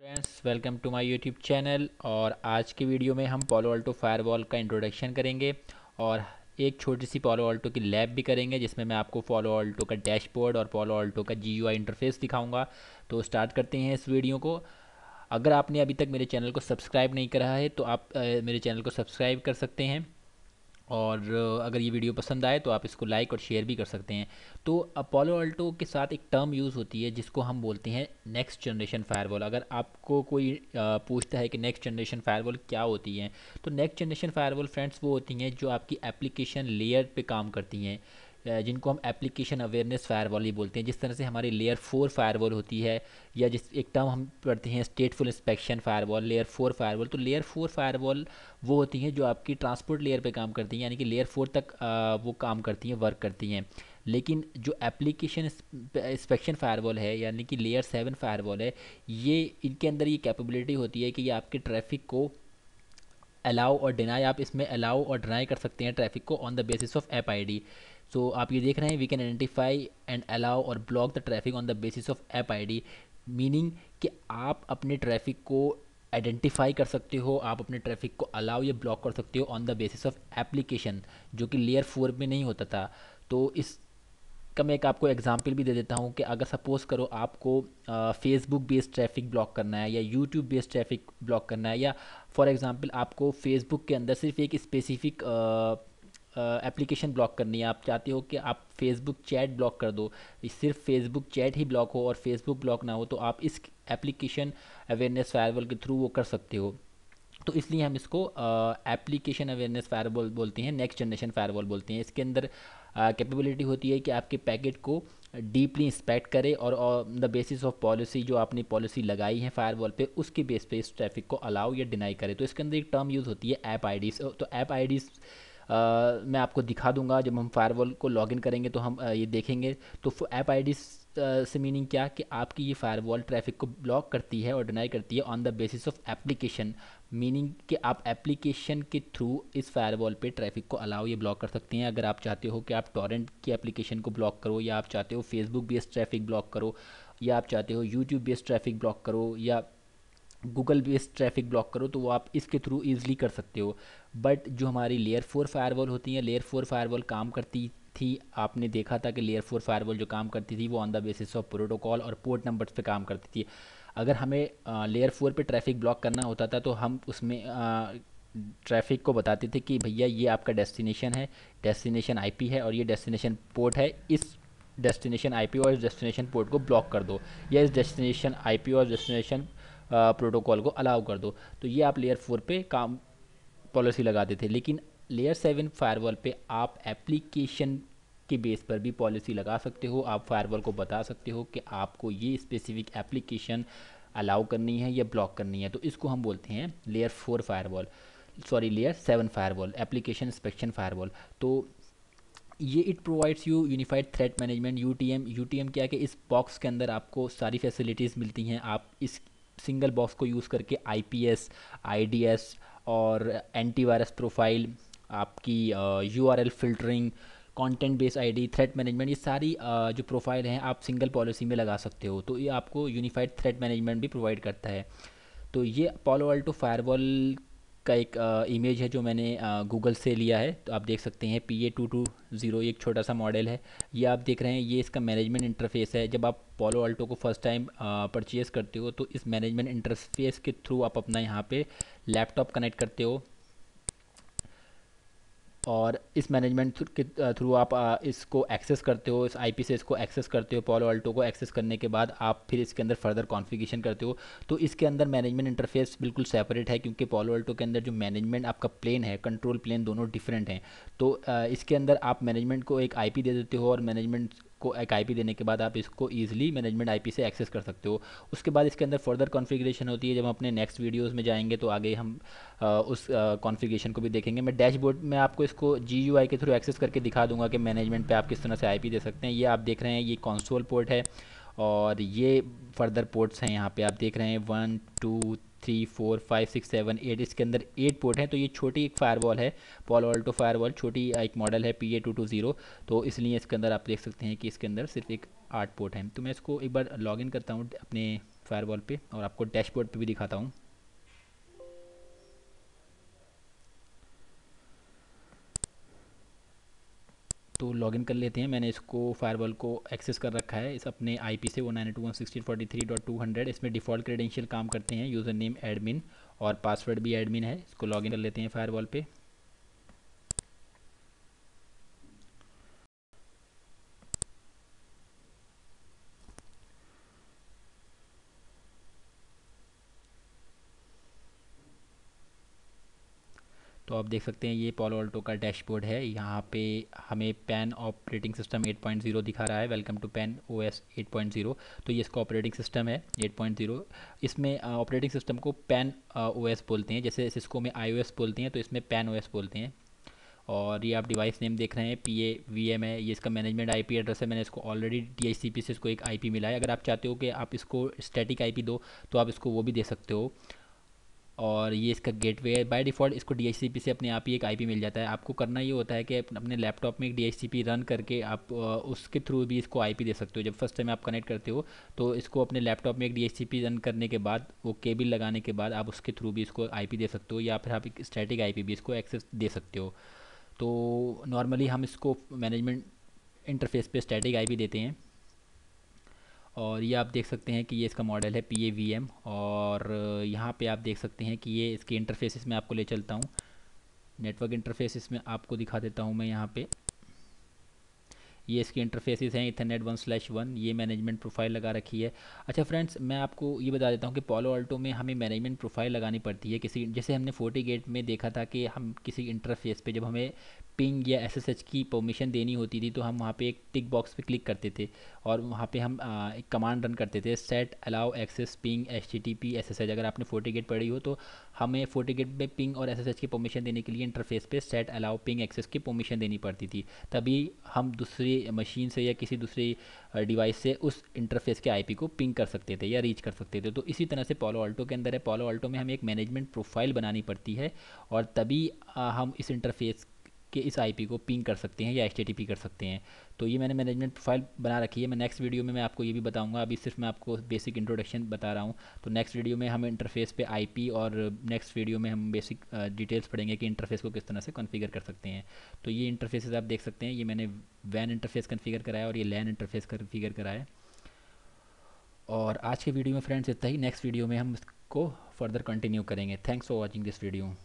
friends welcome to my YouTube channel और आज के वीडियो में हम पोलो ऑल्टो फायरवॉल का इंट्रोडक्शन करेंगे और एक छोटी सी पोलो ऑल्टो की लैब भी करेंगे जिसमें मैं आपको पोलो ऑल्टो का डैशबोर्ड और पोलो ऑल्टो का जी इंटरफेस दिखाऊंगा तो स्टार्ट करते हैं इस वीडियो को अगर आपने अभी तक मेरे चैनल को सब्सक्राइब नहीं करा है तो आप आ, मेरे चैनल को सब्सक्राइब कर सकते हैं और अगर ये वीडियो पसंद आए तो आप इसको लाइक और शेयर भी कर सकते हैं तो अपोलो अल्टो के साथ एक टर्म यूज़ होती है जिसको हम बोलते हैं नेक्स्ट जनरेशन फायरवॉल अगर आपको कोई पूछता है कि नेक्स्ट जनरेशन फायरवॉल क्या होती है तो नेक्स्ट जनरेशन फायरवॉल फ्रेंड्स वो होती हैं जो आपकी एप्लीकेशन लेयर पे काम करती हैं जिनको हम एप्लीकेशन अवेयरनेस फायरवॉल ही बोलते हैं जिस तरह से हमारी लेयर फोर फायरवॉल होती है या जिस एक टर्म हम पढ़ते हैं stateful inspection firewall layer four firewall तो लेयर फोर फायरवॉल वो होती हैं जो आपकी ट्रांसपोर्ट लेयर पर काम करती हैं यानी कि लेयर फोर तक वो काम करती हैं वर्क करती हैं लेकिन जो एप्लीकेशन इंस्पेक्शन फायरवॉल है यानी कि लेयर सेवन फायरवॉल है ये इनके अंदर ये कैपेबिलिटी होती है कि ये आपके ट्रैफिक को अलाउ और डिनाई आप इसमें अलाउ और डिनाई कर सकते हैं ट्रैफिक को on the basis of app ID so so, आप ये देख रहे हैं we can identify and allow और block the traffic on the basis of app ID meaning कि आप अपने ट्रैफिक को आइडेंटिफाई कर सकते हो आप अपने ट्रैफिक को अलाउ या ब्लॉक कर सकते हो on the basis of application जो कि लेयर फोर में नहीं होता था तो इस का मैं एक आपको एग्जांपल भी दे देता हूँ कि अगर सपोज़ करो आपको फेसबुक बेस्ड ट्रैफिक ब्लॉक करना है या यूट्यूब बेस्ड ट्रैफिक ब्लॉक करना है या फॉर एग्ज़ाम्पल आपको फेसबुक के अंदर सिर्फ एक स्पेसिफिक एप्लीकेशन ब्लॉक करनी है आप चाहते हो कि आप फेसबुक चैट ब्लॉक कर दो सिर्फ फेसबुक चैट ही ब्लॉक हो और फेसबुक ब्लॉक ना हो तो आप इस एप्लीकेशन अवेयरनेस फायरवॉल के थ्रू वो कर सकते हो तो इसलिए हम इसको एप्लीकेशन अवेयरनेस फायरवॉल बोलते हैं नेक्स्ट जनरेशन फायरवॉल बोलते हैं इसके अंदर कैपेबिलिटी uh, होती है कि आपके पैकेट को डीपली इंस्पेक्ट करे और द बेसिस ऑफ पॉलिसी जो आपने पॉलिसी लगाई है फायरवॉल पे उसके बेस पे इस ट्रैफिक को अलाउ या डिनाई करे तो इसके अंदर एक टर्म यूज़ होती है ऐप आईडीज तो ऐप आईडीज मैं आपको दिखा दूंगा जब हम फायरवॉल को लॉगिन करेंगे तो हम ये देखेंगे तो ऐप आई से मीनिंग क्या कि आपकी ये फायरवॉल ट्रैफिक को ब्लॉक करती है और डिनाई करती है on the basis of application meaning कि आप एप्लीकेशन के थ्रू इस फायरवॉल पे ट्रैफिक को अलाउ ये ब्लॉक कर सकते हैं अगर आप चाहते हो कि आप टॉरेंट की एप्लीकेशन को ब्लॉक करो या आप चाहते हो फेसबुक बेस्ड ट्रैफिक ब्लॉक करो या आप चाहते हो यूट्यूब बेस्ड ट्रैफिक ब्लॉक करो या गूगल बेस्ड ट्रैफिक ब्लॉक करो तो वो आप इसके थ्रू ईजिली कर सकते हो बट जो हमारी लेयर फोर फायरवॉल होती हैं लेयर फोर फायरवॉल काम करती थी आपने देखा था कि लेयर फोर फायरवॉल जो काम करती थी वो on the basis of protocol और पोर्ट नंबर्स पे काम करती थी अगर हमें लेयर फोर पे ट्रैफिक ब्लॉक करना होता था तो हम उसमें ट्रैफिक को बताते थे कि भैया ये आपका डेस्टिनेशन है डेस्टिनेशन आईपी है और ये डेस्टिनेशन पोर्ट है इस डेस्टिनेशन आईपी और इस डेस्टिनेशन पोर्ट को ब्लॉक कर दो या इस डेस्टिनेशन आईपी और डेस्टिनेशन प्रोटोकॉल को अलाउ कर दो तो ये आप लेयर फोर पे काम पॉलिसी लगाते थे लेकिन लेयर सेवन फायरवॉल पे आप एप्लीकेशन के बेस पर भी पॉलिसी लगा सकते हो आप फायरवॉल को बता सकते हो कि आपको ये स्पेसिफिक एप्लीकेशन अलाउ करनी है या ब्लॉक करनी है तो इसको हम बोलते हैं layer four firewall sorry layer seven firewall application inspection firewall तो ये it provides you unified threat management U T M U T M क्या है कि इस बॉक्स के अंदर आपको सारी फैसिलिटीज़ मिलती हैं आप इस सिंगल बॉक्स को यूज़ करके आईपीएस आईडीएस और एंटीवायरस प्रोफाइल आपकी URL filtering content based ID threat management ये सारी जो प्रोफाइल हैं आप सिंगल पॉलिसी में लगा सकते हो तो ये आपको यूनिफाइड थ्रेट मैनेजमेंट भी प्रोवाइड करता है तो ये पॉलो अल्टो फायरवॉल का एक इमेज है जो मैंने गूगल से लिया है तो आप देख सकते हैं P A two two zero एक छोटा सा मॉडल है ये आप देख रहे हैं ये इसका मैनेजमेंट इंटरफेस है जब आप पोलो अल्टो को फर्स्ट टाइम परचेज़ करते हो तो इस मैनेजमेंट इंटरफेस के थ्रू आप अपना यहाँ पे लैपटॉप कनेक्ट करते हो और इस मैनेजमेंट के थ्रू आप इसको एक्सेस करते हो इस आईपी से इसको एक्सेस करते हो पॉलो अल्टो को एक्सेस करने के बाद आप फिर इसके अंदर फर्दर कॉन्फ़िगरेशन करते हो तो इसके अंदर मैनेजमेंट इंटरफेस बिल्कुल सेपरेट है क्योंकि पॉलो अल्टो के अंदर जो मैनेजमेंट आपका प्लेन है कंट्रोल प्लेन दोनों डिफरेंट हैं तो इसके अंदर आप मैनेजमेंट को एक आई दे देते हो और मैनेजमेंट को एक आईपी देने के बाद आप इसको ईजिली मैनेजमेंट आईपी से एक्सेस कर सकते हो उसके बाद इसके अंदर फर्दर कॉन्फ़िगरेशन होती है जब हम अपने नेक्स्ट वीडियोस में जाएंगे तो आगे हम आ, उस कॉन्फ़िगरेशन को भी देखेंगे मैं डैशबोर्ड में आपको इसको जी के थ्रू एक्सेस करके दिखा दूंगा कि मैनेजमेंट पर आप किस तरह से आई दे सकते हैं ये आप देख रहे हैं ये कॉन्सोल पोर्ट है और ये फर्दर पोर्ट्स हैं यहाँ पर आप देख रहे हैं one two three four five six seven eight इसके अंदर एट पोर्ट हैं तो ये छोटी एक फायरवॉल है पॉल ऑल्टो फायरवॉल छोटी एक मॉडल है P A two two zero तो इसलिए इसके अंदर आप देख सकते हैं कि इसके अंदर सिर्फ एक आठ पोर्ट हैं तो मैं इसको एक बार लॉगिन करता हूँ अपने फायरवॉल पे और आपको डैशबोर्ड पे भी दिखाता हूँ तो लॉगिन कर लेते हैं मैंने इसको फायरवॉल को एक्सेस कर रखा है इस अपने आईपी से वो nine two one sixteen forty three dot two hundred इसमें डिफ़ॉल्ट क्रेडेंशियल काम करते हैं यूज़र नेम एडमिन और पासवर्ड भी एडमिन है इसको लॉगिन कर लेते हैं फायरवॉल पे तो आप देख सकते हैं ये पोलो ऑल्टो का डैशबोर्ड है यहाँ पे हमें पेन ऑपरेटिंग सिस्टम 8.0 दिखा रहा है welcome to PAN O S eight तो ये इसका ऑपरेटिंग सिस्टम है 8.0 इसमें ऑपरेटिंग सिस्टम को पेन ओ एस बोलते हैं जैसे सिस्को में आई ओ एस बोलते हैं तो इसमें पेन ओ एस बोलते हैं और ये आप डिवाइस नेम देख रहे हैं पी ए वी एम है ये इसका मैनेजमेंट आई पी एड्रेस है मैंने इसको already D I C P से इसको एक आई पी मिला है अगर आप चाहते हो कि आप इसको स्टैटिक आई पी दो तो आप इसको वो भी दे सकते हो और ये इसका गेटवे है बाय डिफ़ॉल्ट इसको डी से अपने आप ही एक आईपी मिल जाता है आपको करना ये होता है कि अपने लैपटॉप में एक डी रन करके आप उसके थ्रू भी इसको आईपी दे सकते हो जब फर्स्ट टाइम आप कनेक्ट करते हो तो इसको अपने लैपटॉप में एक डी रन करने के बाद वो केबल लगाने के बाद आप उसके थ्रू भी इसको आई दे सकते हो या फिर आप एक स्टैटिक आई भी इसको एक्सेस दे सकते हो तो नॉर्मली हम इसको मैनेजमेंट इंटरफेस पर स्टैटिक आई देते हैं और ये आप देख सकते हैं कि ये इसका मॉडल है पी ए वी एम और यहाँ पे आप देख सकते हैं कि ये इसके इंटरफेसिस में आपको ले चलता हूँ नेटवर्क इंटरफेसिस में आपको दिखा देता हूँ मैं यहाँ पे ये इसके इंटरफेसेस हैं इथरनेट वन स्लैश वन ये मैनेजमेंट प्रोफाइल लगा रखी है अच्छा फ्रेंड्स मैं आपको ये बता देता हूँ कि पोलो ऑल्टो में हमें मैनेजमेंट प्रोफाइल लगानी पड़ती है किसी जैसे हमने फोर्टी गेट में देखा था कि हम किसी इंटरफेस पे जब हमें पिंग या एसएसएच की परमिशन देनी होती थी तो हम वहाँ पे एक टिक बॉक्स पे क्लिक करते थे और वहाँ पे हम आ, एक कमांड रन करते थे set allow access ping H T T P S S H अगर आपने फोर्टीगेट पढ़ी हो तो हमें फोर्टीगेट में पिंग और एस एस एच की परमिशन देने के लिए इंटरफेस पे सेट अलाउ पिंग एक्सेस की परमिशन देनी पड़ती थी तभी हम दूसरी मशीन से या किसी दूसरी डिवाइस से उस इंटरफेस के आई पी को पिंग कर सकते थे या रीच कर सकते थे तो इसी तरह से पोलो ऑल्टो के अंदर है पोलो ऑल्टो में हमें एक मैनेजमेंट प्रोफाइल बनानी पड़ती है और तभी हम इस इंटरफेस कि इस आईपी को पिंग कर सकते हैं या एचटीटीपी कर सकते हैं तो ये मैंने मैनेजमेंट प्रोफाइल बना रखी है मैं नेक्स्ट वीडियो में मैं आपको ये भी बताऊंगा अभी सिर्फ मैं आपको बेसिक इंट्रोडक्शन बता रहा हूँ तो नेक्स्ट वीडियो में हम इंटरफेस पे आईपी और नेक्स्ट वीडियो में हम बेसिक डिटेल्स पढ़ेंगे कि इंटरफेस को किस तरह से कॉन्फ़िगर कर सकते हैं तो ये इंटरफेसेस आप देख सकते हैं ये मैंने वैन इंटरफेस कन्फिगर कराया और ये लैन इंटरफेस कन्फिगर कराया और आज के वीडियो में फ्रेंड्स इतना ही नेक्स्ट वीडियो में हम इसको फर्दर कंटिन्यू करेंगे thanks for watching this video